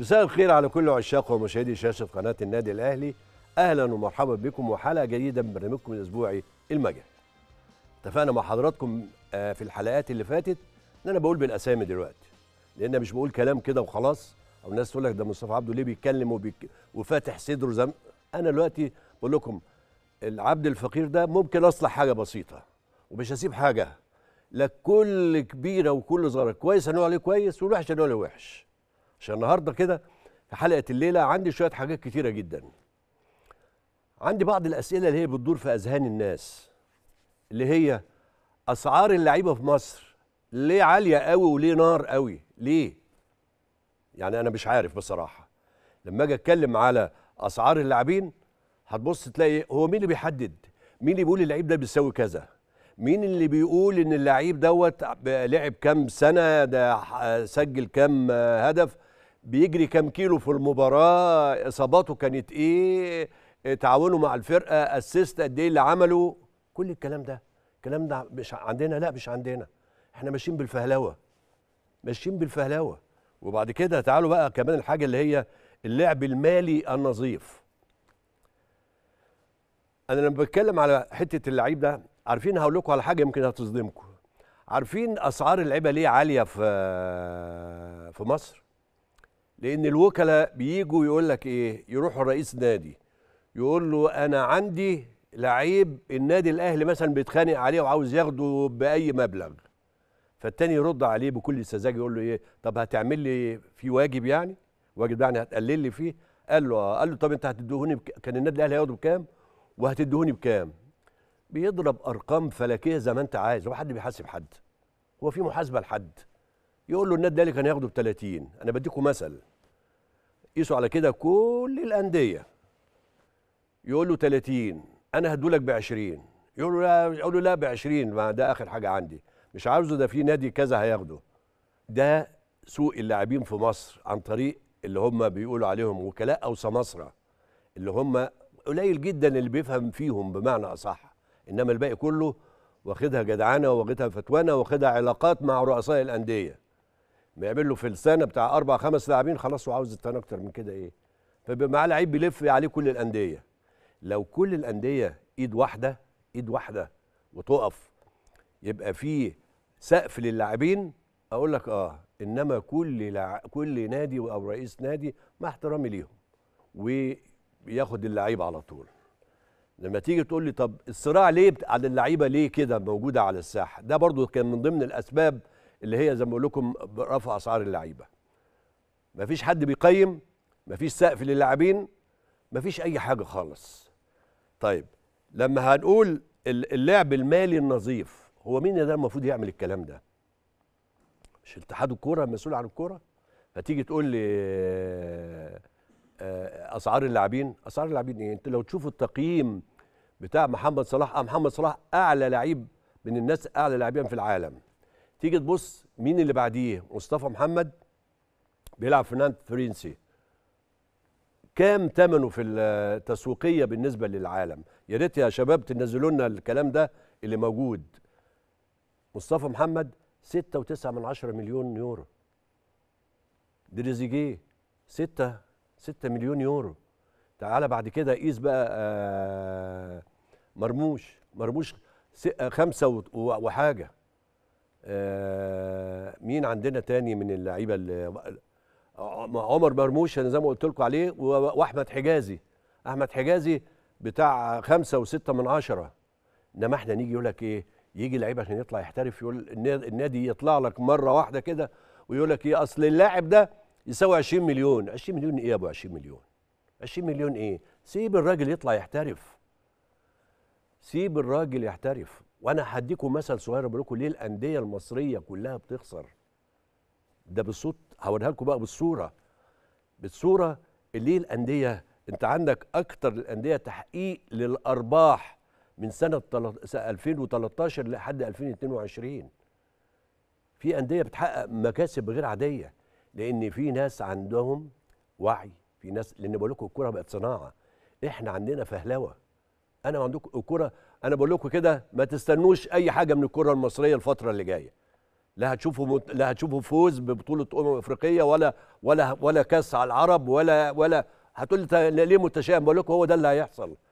مساء الخير على كل عشاق ومشاهدي شاشة قناة النادي الأهلي أهلا ومرحبا بكم وحلقة جديدة من برنامجكم الأسبوعي المجد اتفقنا مع حضراتكم آه، في الحلقات اللي فاتت إن أنا بقول بالأسامي دلوقتي لأن مش بقول كلام كده وخلاص أو الناس تقول لك ده مصطفى عبده ليه بيتكلم وبيك... وفاتح صدره زم... أنا دلوقتي بقول لكم العبد الفقير ده ممكن أصلح حاجة بسيطة ومش هسيب حاجة لكل كل كبيرة وكل صغيرة كويس هنقول عليه كويس والوحش هنقول عليه وحش عشان النهارده كده في حلقه الليله عندي شويه حاجات كتيره جدا عندي بعض الاسئله اللي هي بتدور في اذهان الناس اللي هي اسعار اللعيبه في مصر ليه عاليه قوي وليه نار قوي ليه يعني انا مش عارف بصراحه لما اجي اتكلم على اسعار اللاعبين هتبص تلاقي هو مين اللي بيحدد مين اللي بيقول اللعيب ده بيساوي كذا مين اللي بيقول ان اللعيب دوت لعب كام سنه ده سجل كام هدف بيجري كام كيلو في المباراه اصاباته كانت ايه تعاونه مع الفرقه اسيست قد ايه اللي عمله كل الكلام ده الكلام ده مش عندنا لا مش عندنا احنا ماشيين بالفهلوه ماشيين بالفهلوه وبعد كده تعالوا بقى كمان الحاجه اللي هي اللعب المالي النظيف انا لما بتكلم على حته اللعيب ده عارفين هقول لكم على حاجه يمكن هتصدمكم عارفين اسعار اللعيبه ليه عاليه في في مصر لان الوكلاء بيجوا يقول لك ايه يروحوا رئيس نادي يقول له انا عندي لعيب النادي الاهلي مثلا بيتخانق عليه وعاوز ياخده باي مبلغ فالتاني يرد عليه بكل سذاجه يقول له ايه طب هتعمل لي في واجب يعني واجب يعني هتقلل لي فيه قال له آه. قال له طب انت هتديهوني بك... كان النادي الاهلي هياخده بكام وهتديهوني بكام بيضرب ارقام فلكيه زي ما انت عايز هو حد بيحاسب حد هو في محاسبه لحد يقول له النادي الاهلي كان هياخده ب 30 انا بديكم مثل قيسوا على كده كل الانديه يقول له 30 انا هدولك ب 20 يقول له لا يقول له لا ب 20 ما ده اخر حاجه عندي مش عاوزه ده في نادي كذا هياخده ده سوق اللاعبين في مصر عن طريق اللي هم بيقولوا عليهم وكلاء او سماسره اللي هم قليل جدا اللي بيفهم فيهم بمعنى اصح انما الباقي كله واخدها جدعانه واخدها فتوانه واخدها علاقات مع رؤساء الانديه بيعمل له له فلسانه بتاع اربع خمس لاعبين خلاص هو عاوز التاني اكتر من كده ايه فبيبقى معاه لعيب بيلف عليه كل الانديه لو كل الانديه ايد واحده ايد واحده وتقف يبقى في سقف للاعبين اقول لك اه انما كل لع... كل نادي او رئيس نادي مع احترامي ليهم وياخد اللعيب على طول لما تيجي تقول لي طب الصراع ليه على اللعيبه ليه كده موجوده على الساحه ده برضو كان من ضمن الاسباب اللي هي زي ما بقول لكم رفع اسعار اللعيبه مفيش حد بيقيم مفيش سقف للاعبين مفيش اي حاجه خالص طيب لما هنقول اللعب المالي النظيف هو مين ده المفروض يعمل الكلام ده مش اتحاد الكوره مسؤول عن الكوره فتيجي تقول لي آه، اسعار اللاعبين اسعار اللاعبين ايه انت لو تشوفوا التقييم بتاع محمد صلاح آه، محمد صلاح اعلى لعيب من الناس اعلى لاعبين في العالم تيجي تبص مين اللي بعديه مصطفى محمد بيلعب في نانت فرنسي كام ثمنه في التسويقيه بالنسبه للعالم يا ريت يا شباب تنزلوا لنا الكلام ده اللي موجود مصطفى محمد 6.9 من مليون يورو دريزيجيه 6 6 مليون يورو تعالى بعد كده قيس بقى آه، مرموش مرموش خمسة وحاجه آه، مين عندنا تاني من اللعيبه اللي آه، عمر مرموش انا زي ما قلت لكم عليه واحمد حجازي احمد حجازي بتاع خمسة وستة من عشرة انما احنا نيجي يقول لك ايه يجي لعيب عشان يطلع يحترف يقول النادي يطلع لك مره واحده كده ويقول لك ايه اصل اللاعب ده يساوي 20 مليون 20 مليون ايه يا ابو 20 مليون 20 مليون ايه سيب الراجل يطلع يحترف سيب الراجل يحترف وانا هديكم مثل صغير بقول لكم ليه الانديه المصريه كلها بتخسر ده بالصوت هوريها لكم بقى بالصوره بالصوره ليه الانديه انت عندك اكتر الانديه تحقيق للارباح من سنه 2013 لحد 2022 في انديه بتحقق مكاسب غير عاديه لان في ناس عندهم وعي في ناس لان بقول لكم الكوره بقت صناعه احنا عندنا فهلوه انا ما عندكم الكوره انا بقول لكم كده ما تستنوش اي حاجه من الكره المصريه الفتره اللي جايه لا هتشوفوا مت... لا هتشوفوا فوز ببطوله امم افريقيه ولا ولا ولا كاس على العرب ولا ولا هتقول ليه متشائم بقول لكم هو ده اللي هيحصل